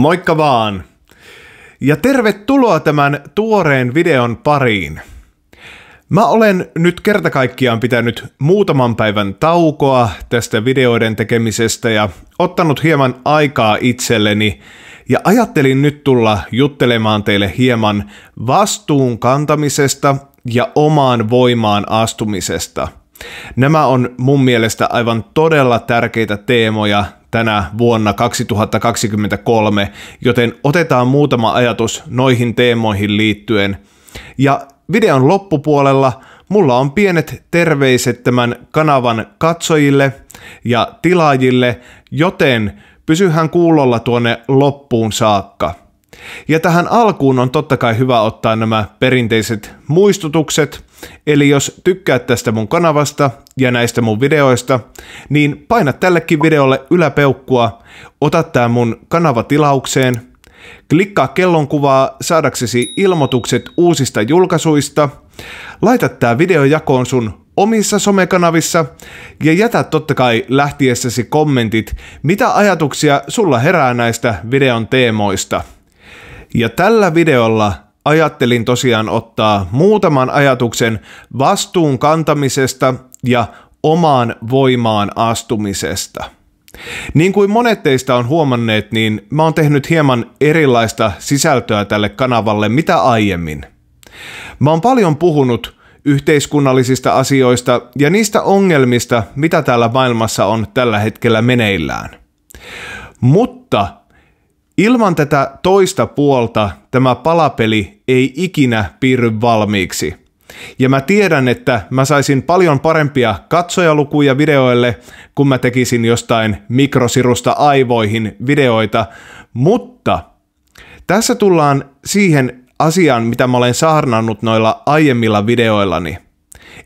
Moikka vaan! Ja tervetuloa tämän tuoreen videon pariin. Mä olen nyt kertakaikkiaan pitänyt muutaman päivän taukoa tästä videoiden tekemisestä ja ottanut hieman aikaa itselleni ja ajattelin nyt tulla juttelemaan teille hieman vastuun kantamisesta ja omaan voimaan astumisesta – Nämä on mun mielestä aivan todella tärkeitä teemoja tänä vuonna 2023, joten otetaan muutama ajatus noihin teemoihin liittyen. Ja videon loppupuolella mulla on pienet terveiset tämän kanavan katsojille ja tilaajille, joten pysyhän kuulolla tuonne loppuun saakka. Ja tähän alkuun on totta kai hyvä ottaa nämä perinteiset muistutukset, eli jos tykkäät tästä mun kanavasta ja näistä mun videoista, niin paina tällekin videolle yläpeukkua, ota tää mun kanava tilaukseen, klikkaa kellonkuvaa saadaksesi ilmoitukset uusista julkaisuista, laita tää video jakoon sun omissa somekanavissa ja jätä totta kai lähtiessäsi kommentit, mitä ajatuksia sulla herää näistä videon teemoista. Ja tällä videolla ajattelin tosiaan ottaa muutaman ajatuksen vastuun kantamisesta ja omaan voimaan astumisesta. Niin kuin monet teistä on huomanneet, niin mä oon tehnyt hieman erilaista sisältöä tälle kanavalle mitä aiemmin. Mä oon paljon puhunut yhteiskunnallisista asioista ja niistä ongelmista, mitä täällä maailmassa on tällä hetkellä meneillään. Mutta Ilman tätä toista puolta tämä palapeli ei ikinä piirry valmiiksi. Ja mä tiedän, että mä saisin paljon parempia katsojalukuja videoille, kun mä tekisin jostain mikrosirusta aivoihin videoita, mutta tässä tullaan siihen asiaan, mitä mä olen saarnannut noilla aiemmilla videoillani.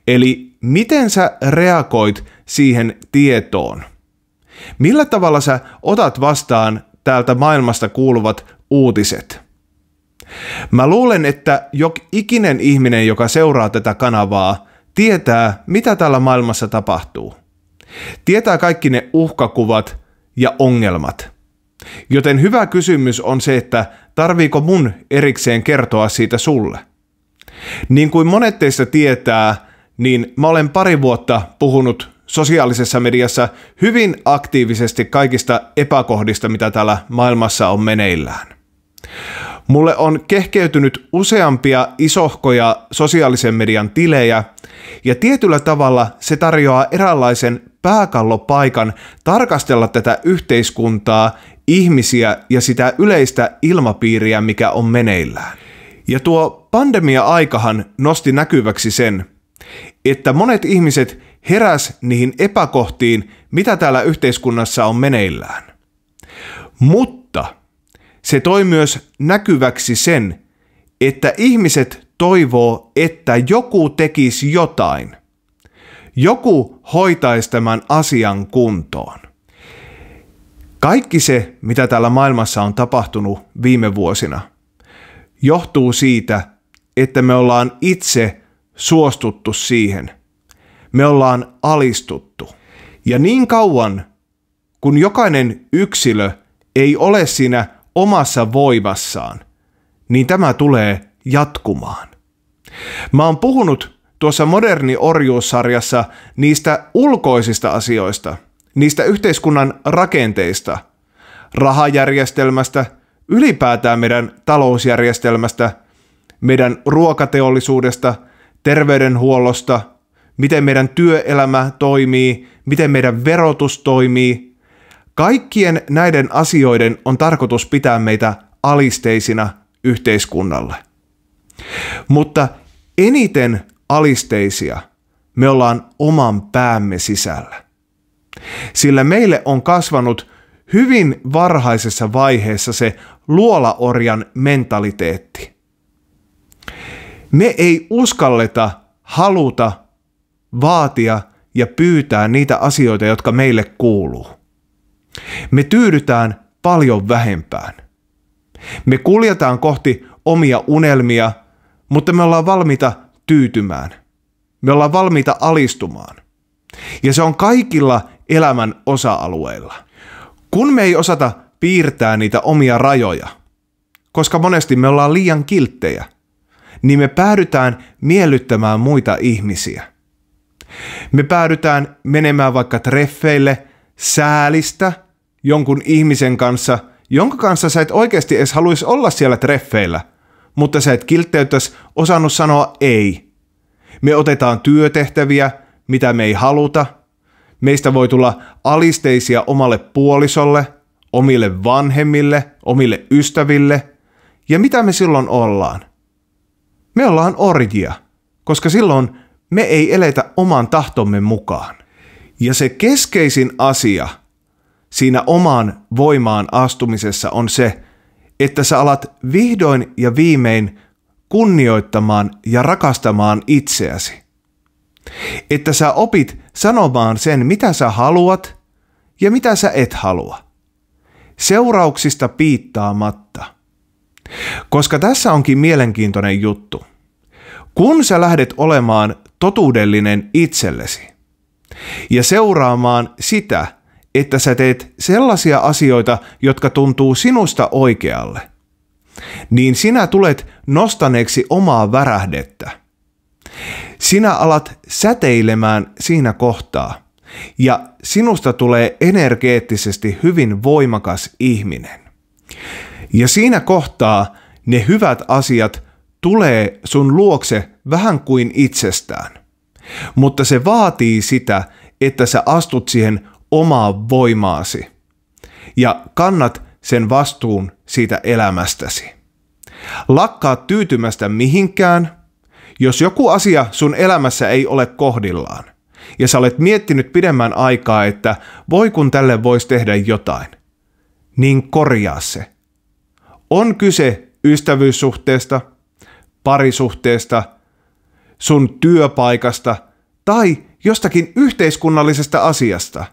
Eli miten sä reagoit siihen tietoon? Millä tavalla sä otat vastaan täältä maailmasta kuuluvat uutiset. Mä luulen, että jok ikinen ihminen, joka seuraa tätä kanavaa, tietää, mitä täällä maailmassa tapahtuu. Tietää kaikki ne uhkakuvat ja ongelmat. Joten hyvä kysymys on se, että tarviiko mun erikseen kertoa siitä sulle? Niin kuin monet teistä tietää, niin mä olen pari vuotta puhunut sosiaalisessa mediassa hyvin aktiivisesti kaikista epäkohdista, mitä täällä maailmassa on meneillään. Mulle on kehkeytynyt useampia isohkoja sosiaalisen median tilejä, ja tietyllä tavalla se tarjoaa eräänlaisen pääkallopaikan tarkastella tätä yhteiskuntaa, ihmisiä ja sitä yleistä ilmapiiriä, mikä on meneillään. Ja tuo pandemia-aikahan nosti näkyväksi sen, että monet ihmiset heräs niihin epäkohtiin, mitä täällä yhteiskunnassa on meneillään. Mutta se toi myös näkyväksi sen, että ihmiset toivoo, että joku tekisi jotain. Joku hoitaisi tämän asian kuntoon. Kaikki se, mitä täällä maailmassa on tapahtunut viime vuosina, johtuu siitä, että me ollaan itse suostuttu siihen – me ollaan alistuttu. Ja niin kauan, kun jokainen yksilö ei ole siinä omassa voimassaan, niin tämä tulee jatkumaan. Mä oon puhunut tuossa moderni orjuussarjassa niistä ulkoisista asioista, niistä yhteiskunnan rakenteista, rahajärjestelmästä, ylipäätään meidän talousjärjestelmästä, meidän ruokateollisuudesta, terveydenhuollosta – miten meidän työelämä toimii, miten meidän verotus toimii. Kaikkien näiden asioiden on tarkoitus pitää meitä alisteisina yhteiskunnalle. Mutta eniten alisteisia me ollaan oman päämme sisällä. Sillä meille on kasvanut hyvin varhaisessa vaiheessa se luolaorjan mentaliteetti. Me ei uskalleta haluta vaatia ja pyytää niitä asioita, jotka meille kuuluu. Me tyydytään paljon vähempään. Me kuljetaan kohti omia unelmia, mutta me ollaan valmiita tyytymään. Me ollaan valmiita alistumaan. Ja se on kaikilla elämän osa-alueilla. Kun me ei osata piirtää niitä omia rajoja, koska monesti me ollaan liian kilttejä, niin me päädytään miellyttämään muita ihmisiä. Me päädytään menemään vaikka treffeille säälistä jonkun ihmisen kanssa, jonka kanssa sä et oikeasti edes haluaisi olla siellä treffeillä, mutta sä et kiltteyttäisi osannut sanoa ei. Me otetaan työtehtäviä, mitä me ei haluta. Meistä voi tulla alisteisia omalle puolisolle, omille vanhemmille, omille ystäville. Ja mitä me silloin ollaan? Me ollaan orjia, koska silloin me ei eletä oman tahtomme mukaan. Ja se keskeisin asia siinä omaan voimaan astumisessa on se, että sä alat vihdoin ja viimein kunnioittamaan ja rakastamaan itseäsi. Että sä opit sanomaan sen, mitä sä haluat ja mitä sä et halua. Seurauksista piittaamatta. Koska tässä onkin mielenkiintoinen juttu. Kun sä lähdet olemaan totuudellinen itsellesi ja seuraamaan sitä, että sä teet sellaisia asioita, jotka tuntuu sinusta oikealle, niin sinä tulet nostaneeksi omaa värähdettä. Sinä alat säteilemään siinä kohtaa ja sinusta tulee energeettisesti hyvin voimakas ihminen. Ja siinä kohtaa ne hyvät asiat tulee sun luokse vähän kuin itsestään. Mutta se vaatii sitä, että sä astut siihen omaa voimaasi ja kannat sen vastuun siitä elämästäsi. Lakkaa tyytymästä mihinkään, jos joku asia sun elämässä ei ole kohdillaan ja sä olet miettinyt pidemmän aikaa, että voi kun tälle voisi tehdä jotain, niin korjaa se. On kyse ystävyyssuhteesta – parisuhteesta, sun työpaikasta tai jostakin yhteiskunnallisesta asiasta,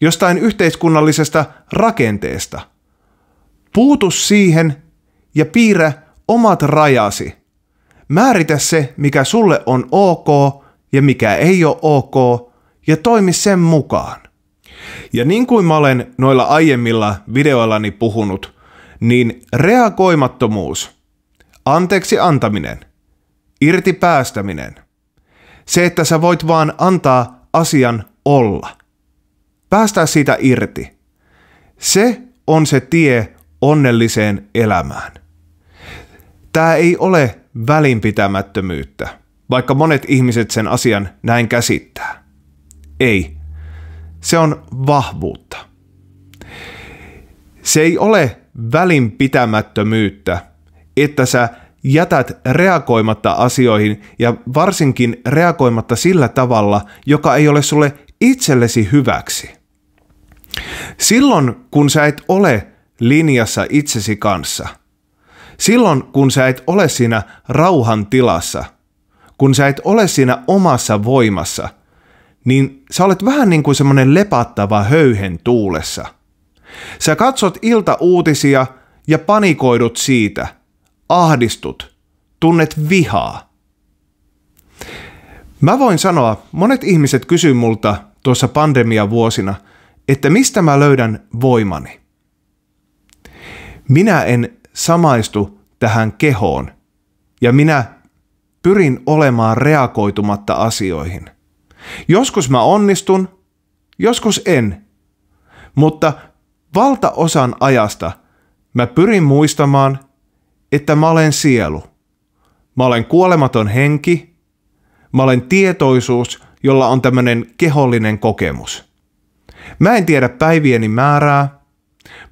jostain yhteiskunnallisesta rakenteesta. Puutu siihen ja piirrä omat rajasi. Määritä se, mikä sulle on ok ja mikä ei ole ok, ja toimi sen mukaan. Ja niin kuin mä olen noilla aiemmilla videoillani puhunut, niin reagoimattomuus – Anteeksi antaminen. Irti päästäminen. Se, että sä voit vaan antaa asian olla. Päästää siitä irti. Se on se tie onnelliseen elämään. Tämä ei ole välinpitämättömyyttä, vaikka monet ihmiset sen asian näin käsittää. Ei. Se on vahvuutta. Se ei ole välinpitämättömyyttä, että sä jätät reagoimatta asioihin ja varsinkin reagoimatta sillä tavalla, joka ei ole sulle itsellesi hyväksi. Silloin kun sä et ole linjassa itsesi kanssa, silloin kun sä et ole siinä rauhan tilassa, kun sä et ole siinä omassa voimassa, niin sä olet vähän niin kuin semmoinen lepattava höyhen tuulessa. Sä katsot iltauutisia ja panikoidut siitä – ahdistut, tunnet vihaa. Mä voin sanoa, monet ihmiset kysyy multa tuossa vuosina, että mistä mä löydän voimani. Minä en samaistu tähän kehoon ja minä pyrin olemaan reagoitumatta asioihin. Joskus mä onnistun, joskus en, mutta valtaosan ajasta mä pyrin muistamaan, että mä olen sielu. Mä olen kuolematon henki. Mä olen tietoisuus, jolla on tämmöinen kehollinen kokemus. Mä en tiedä päivieni määrää.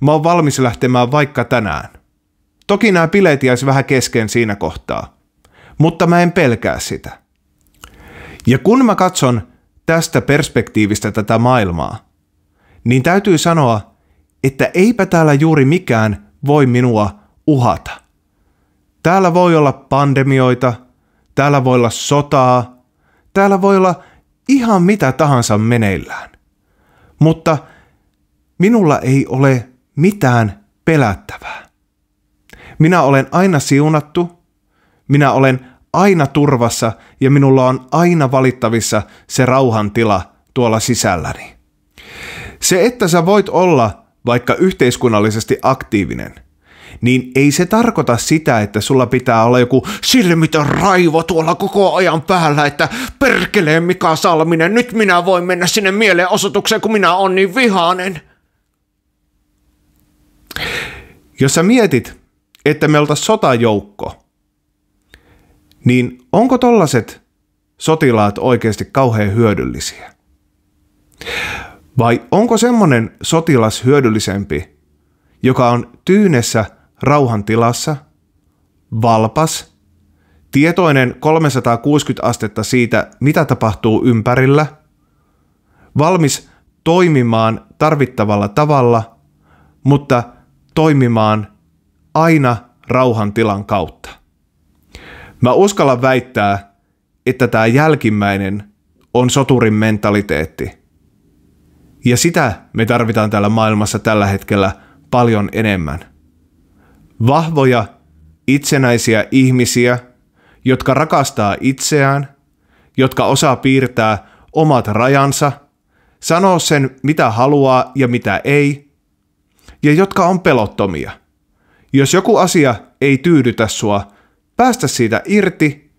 Mä oon valmis lähtemään vaikka tänään. Toki nämä bileet jäisi vähän kesken siinä kohtaa, mutta mä en pelkää sitä. Ja kun mä katson tästä perspektiivistä tätä maailmaa, niin täytyy sanoa, että eipä täällä juuri mikään voi minua uhata. Täällä voi olla pandemioita, täällä voi olla sotaa, täällä voi olla ihan mitä tahansa meneillään. Mutta minulla ei ole mitään pelättävää. Minä olen aina siunattu, minä olen aina turvassa ja minulla on aina valittavissa se rauhan tila tuolla sisälläni. Se, että sä voit olla vaikka yhteiskunnallisesti aktiivinen – niin ei se tarkoita sitä, että sulla pitää olla joku silmitön raivo tuolla koko ajan päällä, että perkelee Mika Salminen, nyt minä voin mennä sinne mielenosoitukseen, kun minä on niin vihainen. Jos sä mietit, että me oltaisiin sotajoukko, niin onko tollaset sotilaat oikeasti kauhean hyödyllisiä? Vai onko semmoinen sotilas hyödyllisempi, joka on tyynessä rauhantilassa, valpas, tietoinen 360 astetta siitä, mitä tapahtuu ympärillä, valmis toimimaan tarvittavalla tavalla, mutta toimimaan aina rauhantilan kautta. Mä uskallan väittää, että tämä jälkimmäinen on soturin mentaliteetti. Ja sitä me tarvitaan täällä maailmassa tällä hetkellä paljon enemmän. Vahvoja, itsenäisiä ihmisiä, jotka rakastaa itseään, jotka osaa piirtää omat rajansa, sanoa sen mitä haluaa ja mitä ei, ja jotka on pelottomia. Jos joku asia ei tyydytä sua, päästä siitä irti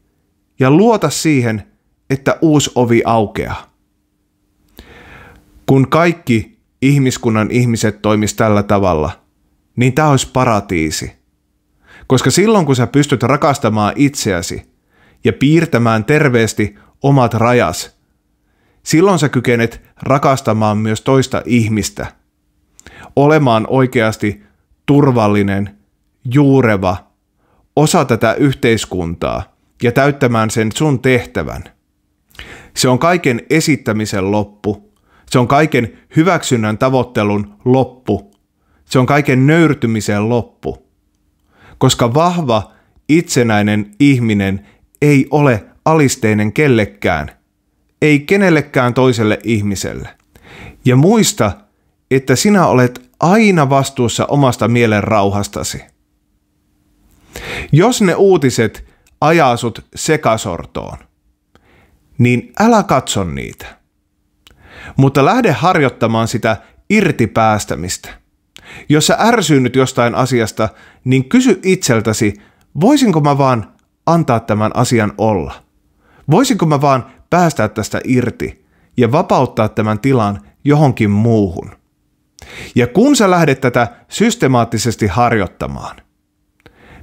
ja luota siihen, että uusi ovi aukeaa. Kun kaikki ihmiskunnan ihmiset toimis tällä tavalla – niin tämä olisi paratiisi. Koska silloin kun sä pystyt rakastamaan itseäsi ja piirtämään terveesti omat rajas, silloin sä kykenet rakastamaan myös toista ihmistä. Olemaan oikeasti turvallinen, juureva, osa tätä yhteiskuntaa ja täyttämään sen sun tehtävän. Se on kaiken esittämisen loppu. Se on kaiken hyväksynnän tavoittelun loppu se on kaiken nöyrtymisen loppu. Koska vahva, itsenäinen ihminen ei ole alisteinen kellekään, ei kenellekään toiselle ihmiselle. Ja muista, että sinä olet aina vastuussa omasta mielen rauhastasi. Jos ne uutiset ajaa sut sekasortoon, niin älä katso niitä. Mutta lähde harjoittamaan sitä irtipäästämistä. Jos sä ärsynyt jostain asiasta, niin kysy itseltäsi, voisinko mä vaan antaa tämän asian olla? Voisinko mä vaan päästää tästä irti ja vapauttaa tämän tilan johonkin muuhun? Ja kun sä lähdet tätä systemaattisesti harjoittamaan,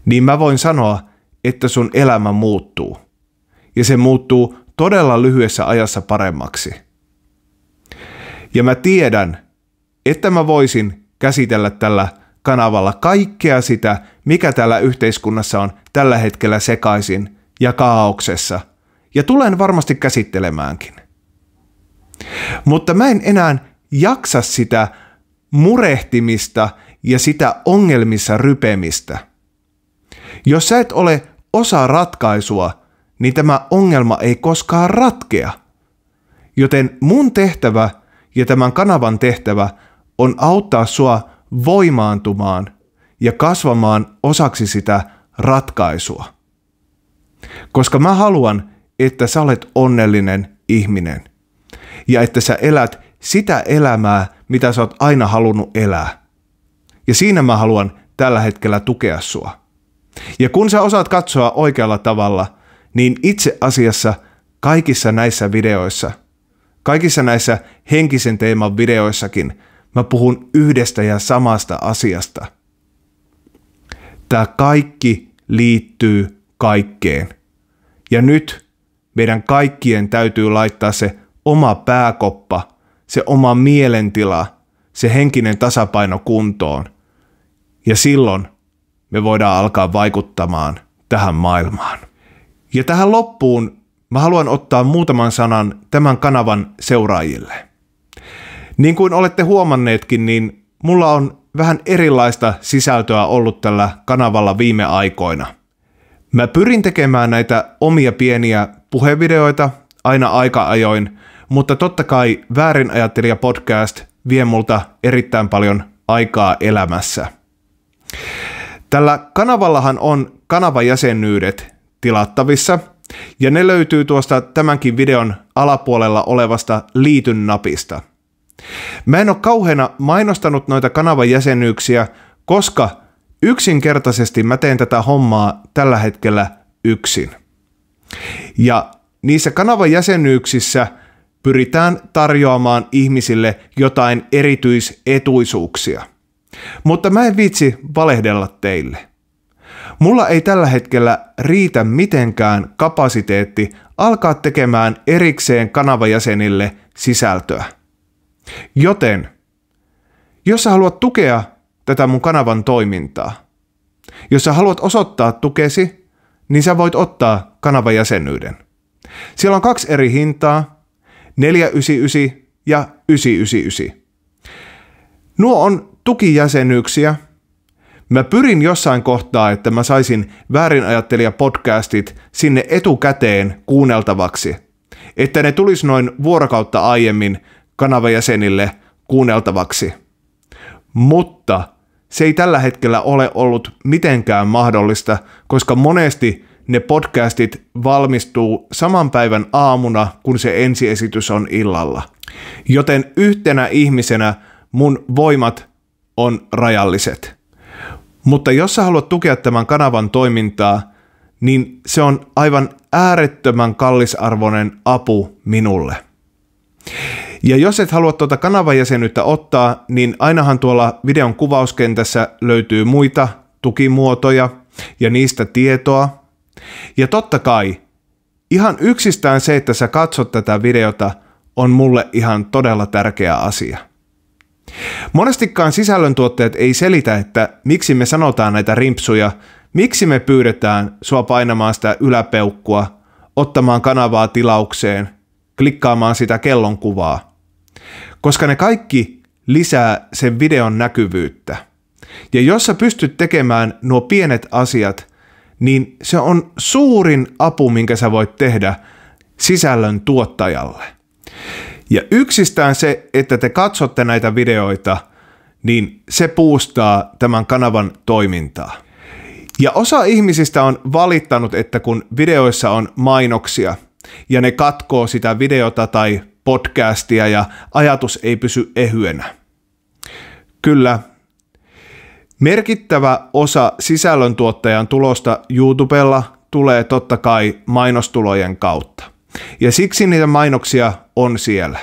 niin mä voin sanoa, että sun elämä muuttuu. Ja se muuttuu todella lyhyessä ajassa paremmaksi. Ja mä tiedän, että mä voisin käsitellä tällä kanavalla kaikkea sitä, mikä täällä yhteiskunnassa on tällä hetkellä sekaisin ja kaauksessa. Ja tulen varmasti käsittelemäänkin. Mutta mä en enää jaksa sitä murehtimista ja sitä ongelmissa rypemistä. Jos sä et ole osa ratkaisua, niin tämä ongelma ei koskaan ratkea. Joten mun tehtävä ja tämän kanavan tehtävä on auttaa sua voimaantumaan ja kasvamaan osaksi sitä ratkaisua. Koska mä haluan, että sä olet onnellinen ihminen ja että sä elät sitä elämää, mitä sä oot aina halunnut elää. Ja siinä mä haluan tällä hetkellä tukea sua. Ja kun sä osaat katsoa oikealla tavalla, niin itse asiassa kaikissa näissä videoissa, kaikissa näissä henkisen teeman videoissakin – Mä puhun yhdestä ja samasta asiasta. Tämä kaikki liittyy kaikkeen. Ja nyt meidän kaikkien täytyy laittaa se oma pääkoppa, se oma mielentila, se henkinen tasapaino kuntoon. Ja silloin me voidaan alkaa vaikuttamaan tähän maailmaan. Ja tähän loppuun mä haluan ottaa muutaman sanan tämän kanavan seuraajille. Niin kuin olette huomanneetkin, niin mulla on vähän erilaista sisältöä ollut tällä kanavalla viime aikoina. Mä pyrin tekemään näitä omia pieniä puhevideoita aina aika ajoin, mutta totta kai ajattelija podcast vie multa erittäin paljon aikaa elämässä. Tällä kanavallahan on kanavajäsenyydet tilattavissa, ja ne löytyy tuosta tämänkin videon alapuolella olevasta liityn napista – Mä en ole kauheena mainostanut noita kanavan jäsenyyksiä, koska yksinkertaisesti mä teen tätä hommaa tällä hetkellä yksin. Ja niissä kanavan jäsenyyksissä pyritään tarjoamaan ihmisille jotain erityisetuisuuksia. Mutta mä en vitsi valehdella teille. Mulla ei tällä hetkellä riitä mitenkään kapasiteetti alkaa tekemään erikseen kanavajäsenille sisältöä. Joten, jos sä haluat tukea tätä mun kanavan toimintaa, jos sä haluat osoittaa tukesi, niin sä voit ottaa kanavan jäsenyyden. Siellä on kaksi eri hintaa, 499 ja 999. Nuo on tukijäsenyyksiä. Mä pyrin jossain kohtaa, että mä saisin väärinajattelija-podcastit sinne etukäteen kuunneltavaksi, että ne tulisi noin vuorokautta aiemmin kanavajäsenille kuunneltavaksi. Mutta se ei tällä hetkellä ole ollut mitenkään mahdollista, koska monesti ne podcastit valmistuu saman päivän aamuna, kun se ensiesitys on illalla. Joten yhtenä ihmisenä mun voimat on rajalliset. Mutta jos sä haluat tukea tämän kanavan toimintaa, niin se on aivan äärettömän kallisarvoinen apu minulle. Ja jos et halua tuota kanavajäsenyyttä ottaa, niin ainahan tuolla videon kuvauskentässä löytyy muita tukimuotoja ja niistä tietoa. Ja totta kai, ihan yksistään se, että sä katsot tätä videota, on mulle ihan todella tärkeä asia. Monestikaan sisällöntuottajat ei selitä, että miksi me sanotaan näitä rimpsuja, miksi me pyydetään sua painamaan sitä yläpeukkua, ottamaan kanavaa tilaukseen, klikkaamaan sitä kellonkuvaa koska ne kaikki lisää sen videon näkyvyyttä. Ja jos sä pystyt tekemään nuo pienet asiat, niin se on suurin apu, minkä sä voit tehdä sisällön tuottajalle. Ja yksistään se, että te katsotte näitä videoita, niin se puustaa tämän kanavan toimintaa. Ja osa ihmisistä on valittanut, että kun videoissa on mainoksia ja ne katkoo sitä videota tai podcastia ja ajatus ei pysy ehyenä. Kyllä, merkittävä osa sisällöntuottajan tulosta YouTubella tulee totta kai mainostulojen kautta. Ja siksi niitä mainoksia on siellä.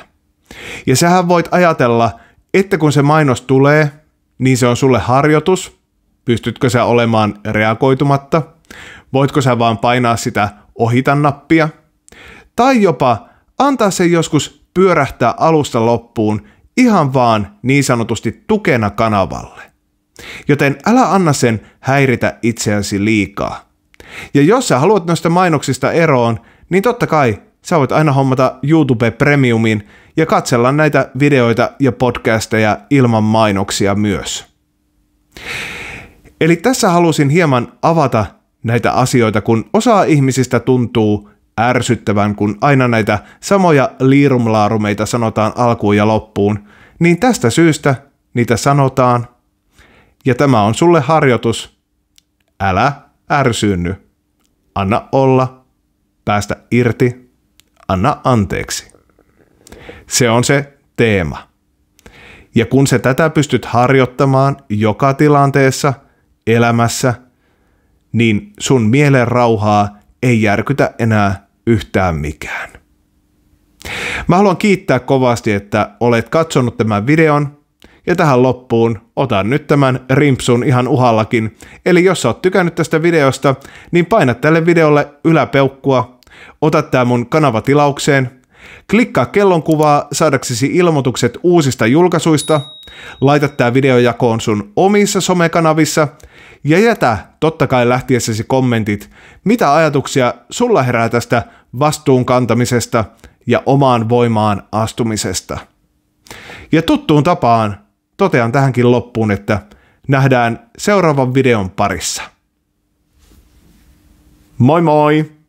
Ja sähän voit ajatella, että kun se mainos tulee, niin se on sulle harjoitus – Pystytkö sä olemaan reagoitumatta? Voitko sä vaan painaa sitä ohita nappia? Tai jopa antaa sen joskus pyörähtää alusta loppuun ihan vaan niin sanotusti tukena kanavalle. Joten älä anna sen häiritä itseäsi liikaa. Ja jos sä haluat noista mainoksista eroon, niin totta kai sä voit aina hommata YouTube Premiumin ja katsella näitä videoita ja podcasteja ilman mainoksia myös. Eli tässä halusin hieman avata näitä asioita, kun osa ihmisistä tuntuu, ärsyttävän, kun aina näitä samoja liirumlaarumeita sanotaan alkuun ja loppuun, niin tästä syystä niitä sanotaan. Ja tämä on sulle harjoitus. Älä ärsynny. Anna olla. Päästä irti. Anna anteeksi. Se on se teema. Ja kun sä tätä pystyt harjoittamaan joka tilanteessa, elämässä, niin sun mielen rauhaa – ei järkytä enää yhtään mikään. Mä haluan kiittää kovasti, että olet katsonut tämän videon ja tähän loppuun otan nyt tämän rimpsun ihan uhallakin. Eli jos sä oot tykännyt tästä videosta, niin paina tälle videolle yläpeukkua, ota tää mun kanava tilaukseen, klikkaa kuvaa saadaksesi ilmoitukset uusista julkaisuista, laita tää video jakoon sun omissa somekanavissa – ja jätä totta kai lähtiessäsi kommentit, mitä ajatuksia sulla herää tästä vastuun kantamisesta ja omaan voimaan astumisesta. Ja tuttuun tapaan totean tähänkin loppuun, että nähdään seuraavan videon parissa. Moi moi!